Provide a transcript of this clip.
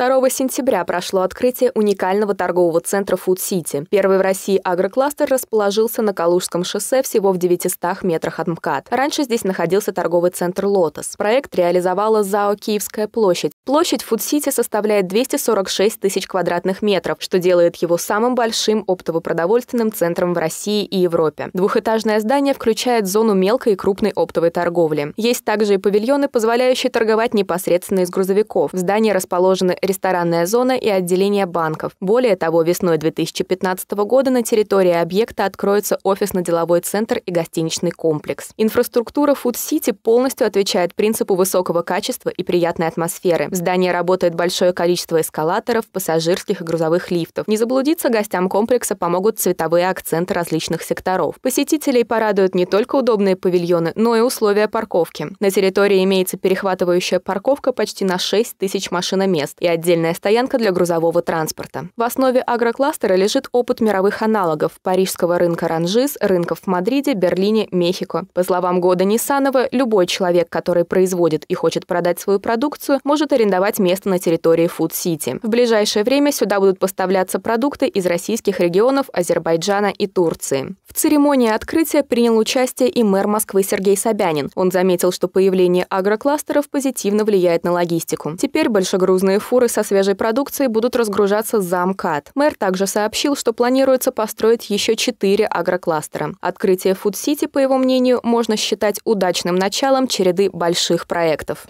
2 сентября прошло открытие уникального торгового центра Food City. Первый в России агрокластер расположился на Калужском шоссе всего в 900 метрах от МКАД. Раньше здесь находился торговый центр «Лотос». Проект реализовала ЗАО «Киевская площадь». Площадь Food City составляет 246 тысяч квадратных метров, что делает его самым большим оптово-продовольственным центром в России и Европе. Двухэтажное здание включает зону мелкой и крупной оптовой торговли. Есть также и павильоны, позволяющие торговать непосредственно из грузовиков. В здании расположены ресторанная зона и отделение банков. Более того, весной 2015 года на территории объекта откроется офисно-деловой центр и гостиничный комплекс. Инфраструктура Food City полностью отвечает принципу высокого качества и приятной атмосферы. В здании работает большое количество эскалаторов, пассажирских и грузовых лифтов. Не заблудиться гостям комплекса помогут цветовые акценты различных секторов. Посетителей порадуют не только удобные павильоны, но и условия парковки. На территории имеется перехватывающая парковка почти на 6 тысяч машиномест и отдельная стоянка для грузового транспорта. В основе агрокластера лежит опыт мировых аналогов – парижского рынка Ранжис, рынков в Мадриде, Берлине, Мехико. По словам Года Нисанова, любой человек, который производит и хочет продать свою продукцию, может арендовать место на территории Food City. В ближайшее время сюда будут поставляться продукты из российских регионов Азербайджана и Турции. В церемонии открытия принял участие и мэр Москвы Сергей Собянин. Он заметил, что появление агрокластеров позитивно влияет на логистику. Теперь большегрузные фуры со свежей продукцией будут разгружаться за МКАД. Мэр также сообщил, что планируется построить еще четыре агрокластера. Открытие Food City, по его мнению, можно считать удачным началом череды больших проектов.